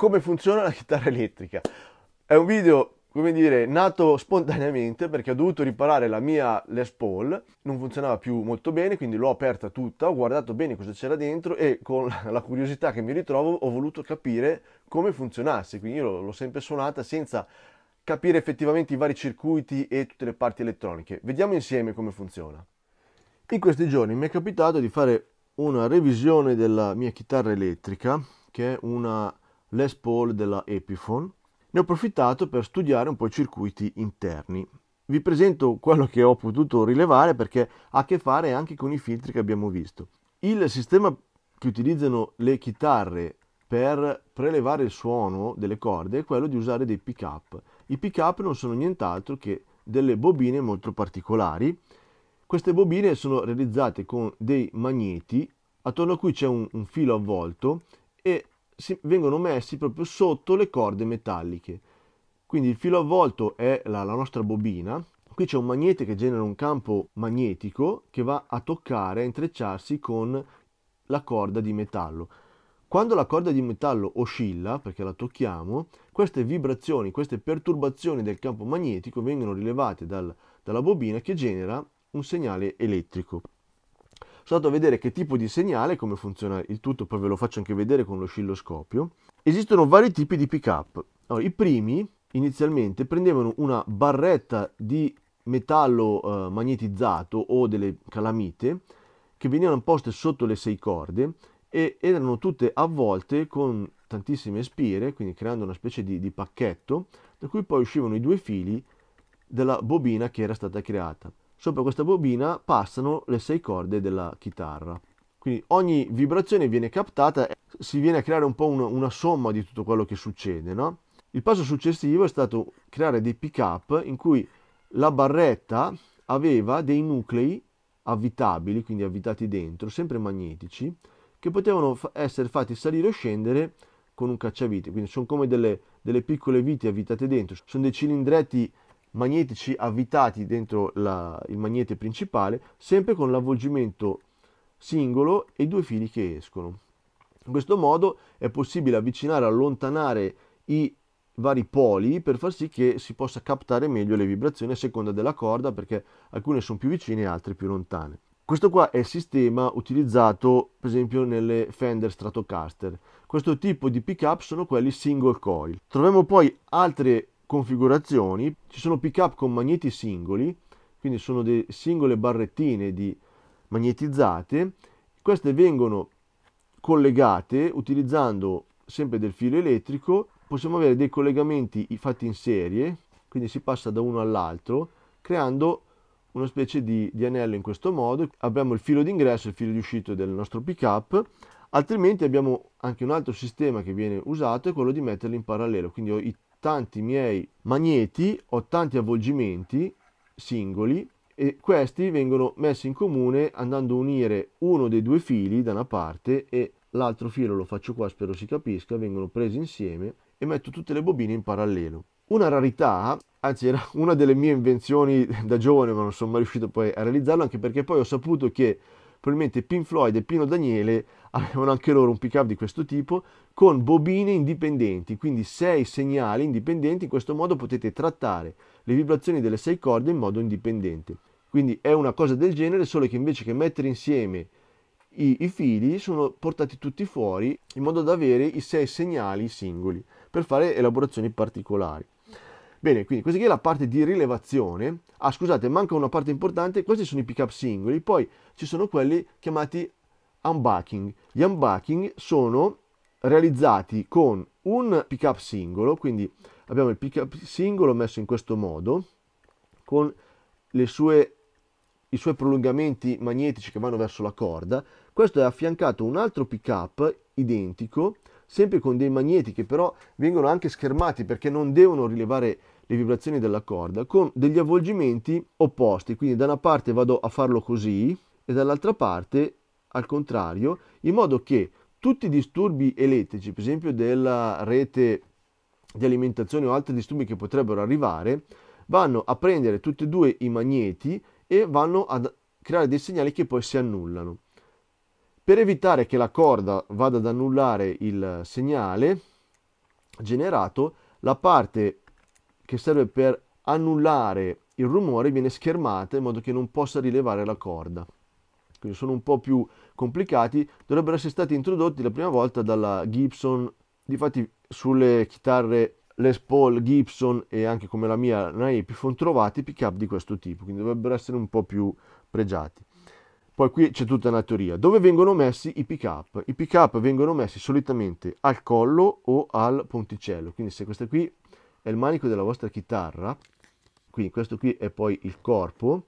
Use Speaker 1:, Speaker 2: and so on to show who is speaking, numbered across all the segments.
Speaker 1: come funziona la chitarra elettrica. È un video, come dire, nato spontaneamente perché ho dovuto riparare la mia Les Paul, non funzionava più molto bene, quindi l'ho aperta tutta, ho guardato bene cosa c'era dentro e con la curiosità che mi ritrovo ho voluto capire come funzionasse, quindi io l'ho sempre suonata senza capire effettivamente i vari circuiti e tutte le parti elettroniche. Vediamo insieme come funziona. In questi giorni mi è capitato di fare una revisione della mia chitarra elettrica, che è una Les Paul della Epiphone, ne ho approfittato per studiare un po' i circuiti interni. Vi presento quello che ho potuto rilevare perché ha a che fare anche con i filtri che abbiamo visto. Il sistema che utilizzano le chitarre per prelevare il suono delle corde è quello di usare dei pick-up. I pick-up non sono nient'altro che delle bobine molto particolari. Queste bobine sono realizzate con dei magneti attorno a cui c'è un, un filo avvolto e si, vengono messi proprio sotto le corde metalliche. Quindi il filo avvolto è la, la nostra bobina, qui c'è un magnete che genera un campo magnetico che va a toccare, a intrecciarsi con la corda di metallo. Quando la corda di metallo oscilla, perché la tocchiamo, queste vibrazioni, queste perturbazioni del campo magnetico vengono rilevate dal, dalla bobina che genera un segnale elettrico sono andato a vedere che tipo di segnale, come funziona il tutto, poi ve lo faccio anche vedere con l'oscilloscopio. Esistono vari tipi di pickup. Allora, I primi inizialmente prendevano una barretta di metallo eh, magnetizzato o delle calamite che venivano poste sotto le sei corde e erano tutte avvolte con tantissime spire, quindi creando una specie di, di pacchetto, da cui poi uscivano i due fili della bobina che era stata creata sopra questa bobina passano le sei corde della chitarra. Quindi ogni vibrazione viene captata e si viene a creare un po' una, una somma di tutto quello che succede. No? Il passo successivo è stato creare dei pick-up in cui la barretta aveva dei nuclei avvitabili, quindi avvitati dentro, sempre magnetici, che potevano f- essere fatti salire o scendere con un cacciavite. Quindi sono come delle, delle piccole viti avvitate dentro, sono dei cilindretti magnetici avvitati dentro la, il magnete principale, sempre con l'avvolgimento singolo e due fili che escono. In questo modo è possibile avvicinare, e allontanare i vari poli per far sì che si possa captare meglio le vibrazioni a seconda della corda perché alcune sono più vicine e altre più lontane. Questo qua è il sistema utilizzato per esempio nelle Fender Stratocaster. Questo tipo di pickup sono quelli single coil. Troviamo poi altre configurazioni, ci sono pickup con magneti singoli, quindi sono delle singole barrettine di magnetizzate, queste vengono collegate utilizzando sempre del filo elettrico, possiamo avere dei collegamenti fatti in serie, quindi si passa da uno all'altro, creando una specie di, di, anello in questo modo. Abbiamo il filo d'ingresso e il filo di uscita del nostro pickup, altrimenti abbiamo anche un altro sistema che viene usato, è quello di metterli in parallelo, quindi ho i tanti miei magneti, ho tanti avvolgimenti singoli e questi vengono messi in comune andando a unire uno dei due fili da una parte e l'altro filo lo faccio qua, spero si capisca, vengono presi insieme e metto tutte le bobine in parallelo. Una rarità, anzi era una delle mie invenzioni da giovane ma non sono mai riuscito poi a realizzarlo anche perché poi ho saputo che probabilmente Pink Floyd e Pino Daniele avevano anche loro un pick-up di questo tipo con bobine indipendenti, quindi sei segnali indipendenti, in questo modo potete trattare le vibrazioni delle sei corde in modo indipendente. Quindi è una cosa del genere, solo che invece che mettere insieme i, i fili sono portati tutti fuori in modo da avere i sei segnali singoli per fare elaborazioni particolari. Bene, quindi questa qui è la parte di rilevazione. Ah, scusate, manca una parte importante, questi sono i pickup singoli, poi ci sono quelli chiamati unbucking. Gli unbucking sono realizzati con un pickup singolo, quindi abbiamo il pickup singolo messo in questo modo, con sue, i suoi prolungamenti magnetici che vanno verso la corda, questo è affiancato a un altro pickup identico, sempre con dei magneti che però vengono anche schermati perché non devono rilevare le vibrazioni della corda con degli avvolgimenti opposti, quindi da una parte vado a farlo così e dall'altra parte al contrario, in modo che tutti i disturbi elettrici, per esempio della rete di alimentazione o altri disturbi che potrebbero arrivare, vanno a prendere tutti e due i magneti e vanno a creare dei segnali che poi si annullano. Per evitare che la corda vada ad annullare il segnale generato, la parte che serve per annullare il rumore viene schermata in modo che non possa rilevare la corda. Quindi sono un po' più complicati, dovrebbero essere stati introdotti la prima volta dalla Gibson, difatti sulle chitarre Les Paul, Gibson e anche come la mia, una Epiphone, trovati pick-up di questo tipo, quindi dovrebbero essere un po' più pregiati. Poi qui c'è tutta una teoria. Dove vengono messi i pick-up? I pick-up vengono messi solitamente al collo o al ponticello, quindi se questa qui è il manico della vostra chitarra, quindi questo qui è poi il corpo,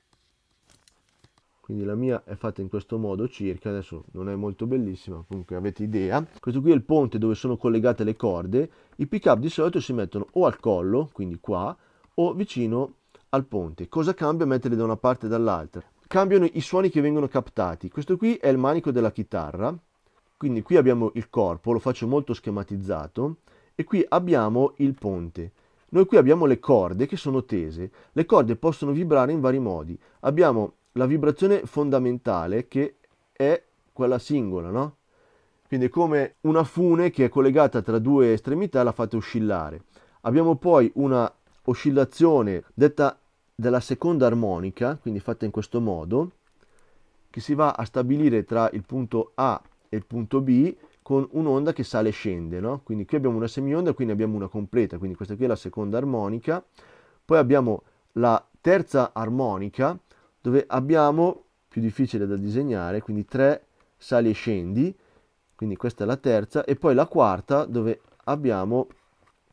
Speaker 1: quindi la mia è fatta in questo modo circa, adesso non è molto bellissima, comunque avete idea. Questo qui è il ponte dove sono collegate le corde, i pick up di solito si mettono o al collo, quindi qua, o vicino al ponte. Cosa cambia metterli da una parte e dall'altra? Cambiano i suoni che vengono captati, questo qui è il manico della chitarra, quindi qui abbiamo il corpo, lo faccio molto schematizzato, e qui abbiamo il ponte. Noi qui abbiamo le corde che sono tese. Le corde possono vibrare in vari modi. Abbiamo la vibrazione fondamentale che è quella singola, no? Quindi è come una fune che è collegata tra due estremità e la fate oscillare. Abbiamo poi una oscillazione detta della seconda armonica, quindi fatta in questo modo, che si va a stabilire tra il punto A e il punto B con un'onda che sale e scende, no? Quindi qui abbiamo una semionda, qui ne abbiamo una completa, quindi questa qui è la seconda armonica. Poi abbiamo la terza armonica, dove abbiamo, più difficile da disegnare, quindi tre sali e scendi, quindi questa è la terza, e poi la quarta, dove abbiamo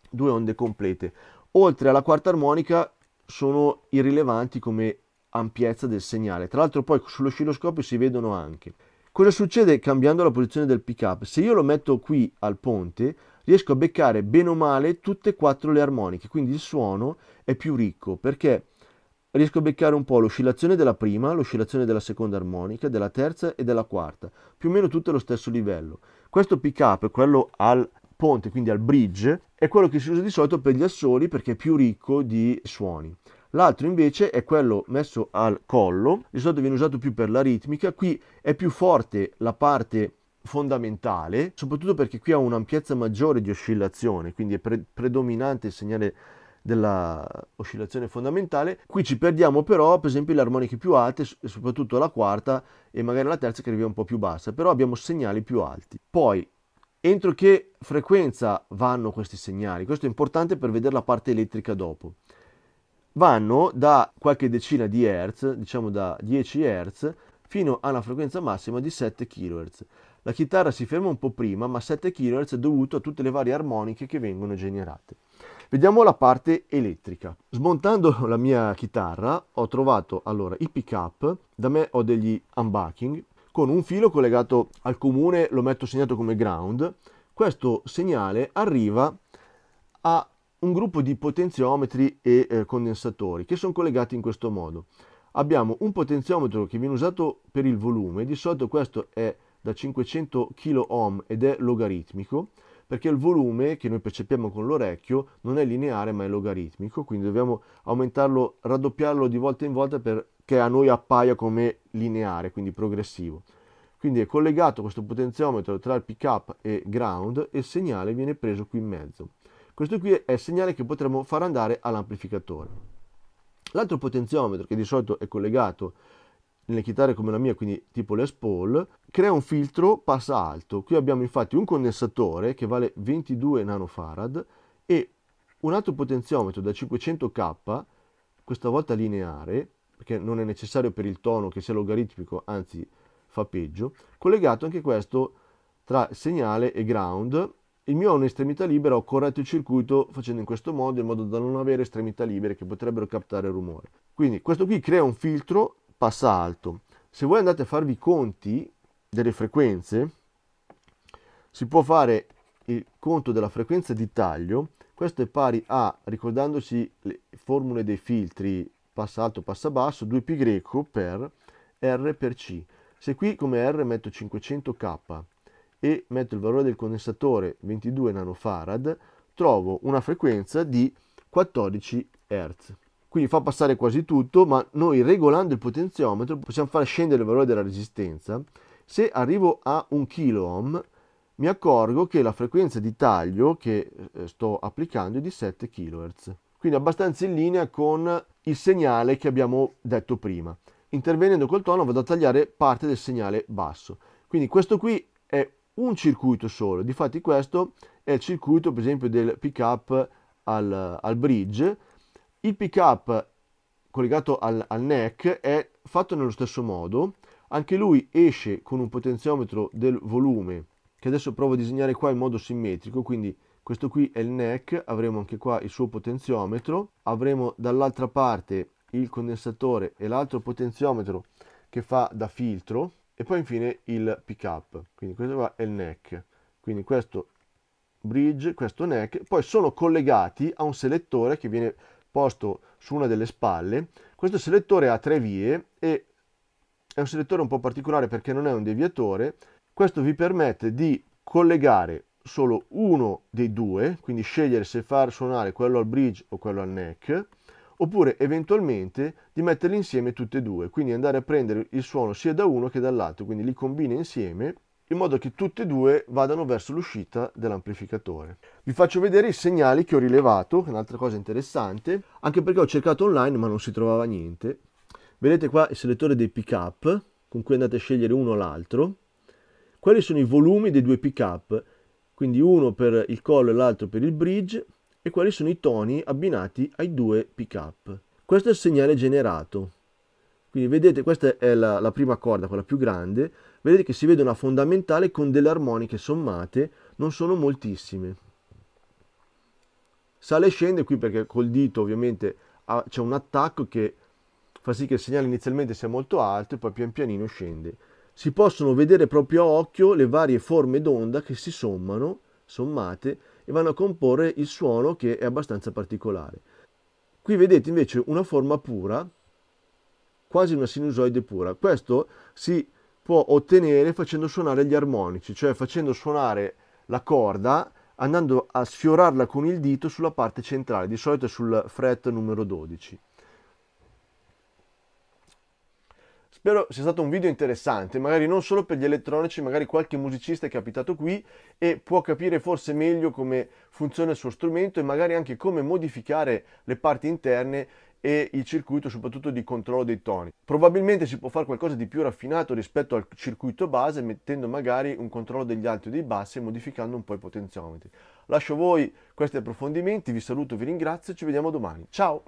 Speaker 1: due onde complete. Oltre alla quarta armonica sono irrilevanti come ampiezza del segnale. Tra l'altro poi sull'oscilloscopio si vedono anche. Cosa succede cambiando la posizione del pick up? Se io lo metto qui al ponte, riesco a beccare bene o male tutte e quattro le armoniche, quindi il suono è più ricco perché riesco a beccare un po' l'oscillazione della prima, l'oscillazione della seconda armonica, della terza e della quarta, più o meno tutte allo stesso livello. Questo pick up, quello al ponte, quindi al bridge, è quello che si usa di solito per gli assoli perché è più ricco di suoni. L'altro invece è quello messo al collo, di solito viene usato più per la ritmica, qui è più forte la parte fondamentale, soprattutto perché qui ha un'ampiezza maggiore di oscillazione, quindi è pre- predominante il segnale della oscillazione fondamentale. Qui ci perdiamo però, per esempio, le armoniche più alte, soprattutto la quarta e magari la terza che arriva un po' più bassa, però abbiamo segnali più alti. Poi, entro che frequenza vanno questi segnali? Questo è importante per vedere la parte elettrica dopo vanno da qualche decina di Hertz, diciamo da 10 Hz, fino a una frequenza massima di 7 kHz. La chitarra si ferma un po' prima, ma 7 kHz è dovuto a tutte le varie armoniche che vengono generate. Vediamo la parte elettrica. Smontando la mia chitarra ho trovato allora i pick up, da me ho degli unbucking, con un filo collegato al comune lo metto segnato come ground, questo segnale arriva a un gruppo di potenziometri e eh, condensatori che sono collegati in questo modo. Abbiamo un potenziometro che viene usato per il volume, di solito questo è da 500 kOhm ed è logaritmico, perché il volume che noi percepiamo con l'orecchio non è lineare ma è logaritmico, quindi dobbiamo aumentarlo, raddoppiarlo di volta in volta perché a noi appaia come lineare, quindi progressivo. Quindi è collegato questo potenziometro tra il pick up e ground e il segnale viene preso qui in mezzo. Questo qui è il segnale che potremmo far andare all'amplificatore. L'altro potenziometro, che di solito è collegato nelle chitarre come la mia, quindi tipo Les Paul, crea un filtro passa alto. Qui abbiamo infatti un condensatore che vale 22 nanofarad e un altro potenziometro da 500K, questa volta lineare, perché non è necessario per il tono che sia logaritmico, anzi fa peggio, collegato anche questo tra segnale e ground il mio ha un'estremità libera, ho corretto il circuito facendo in questo modo, in modo da non avere estremità libere che potrebbero captare il rumore. Quindi questo qui crea un filtro, passa alto. Se voi andate a farvi i conti delle frequenze, si può fare il conto della frequenza di taglio, questo è pari a, ricordandosi le formule dei filtri, passa alto, passa basso, 2π per R per C. Se qui come R metto 500K, e metto il valore del condensatore 22 nanofarad, trovo una frequenza di 14 Hz. Quindi fa passare quasi tutto, ma noi regolando il potenziometro possiamo far scendere il valore della resistenza. Se arrivo a 1 kOhm, mi accorgo che la frequenza di taglio che eh, sto applicando è di 7 kHz. Quindi abbastanza in linea con il segnale che abbiamo detto prima. Intervenendo col tono vado a tagliare parte del segnale basso. Quindi questo qui è un circuito solo. Difatti questo è il circuito per esempio del pick up al, al bridge. Il pick up collegato al, al, neck è fatto nello stesso modo. Anche lui esce con un potenziometro del volume che adesso provo a disegnare qua in modo simmetrico, quindi questo qui è il neck, avremo anche qua il suo potenziometro, avremo dall'altra parte il condensatore e l'altro potenziometro che fa da filtro e poi infine il pick up quindi questo qua è il neck quindi questo bridge questo neck poi sono collegati a un selettore che viene posto su una delle spalle questo selettore ha tre vie e è un selettore un po' particolare perché non è un deviatore questo vi permette di collegare solo uno dei due quindi scegliere se far suonare quello al bridge o quello al neck oppure eventualmente di metterli insieme tutte e due, quindi andare a prendere il suono sia da uno che dall'altro, quindi li combina insieme in modo che tutte e due vadano verso l'uscita dell'amplificatore. Vi faccio vedere i segnali che ho rilevato, che è un'altra cosa interessante, anche perché ho cercato online ma non si trovava niente. Vedete qua il selettore dei pickup con cui andate a scegliere uno o l'altro. Quali sono i volumi dei due pickup? quindi uno per il collo e l'altro per il bridge, e quali sono i toni abbinati ai due pickup. Questo è il segnale generato. Quindi vedete, questa è la, la prima corda, quella più grande. Vedete che si vede una fondamentale con delle armoniche sommate, non sono moltissime. Sale e scende qui perché col dito ovviamente c'è un attacco che fa sì che il segnale inizialmente sia molto alto e poi pian pianino scende. Si possono vedere proprio a occhio le varie forme d'onda che si sommano, sommate, e vanno a comporre il suono che è abbastanza particolare. Qui vedete invece una forma pura, quasi una sinusoide pura. Questo si può ottenere facendo suonare gli armonici, cioè facendo suonare la corda andando a sfiorarla con il dito sulla parte centrale, di solito sul fret numero 12. Spero sia stato un video interessante, magari non solo per gli elettronici, magari qualche musicista è capitato qui e può capire forse meglio come funziona il suo strumento e magari anche come modificare le parti interne e il circuito soprattutto di controllo dei toni. Probabilmente si può fare qualcosa di più raffinato rispetto al circuito base mettendo magari un controllo degli alti o dei bassi e modificando un po' i potenziometri. Lascio a voi questi approfondimenti, vi saluto, vi ringrazio e ci vediamo domani. Ciao!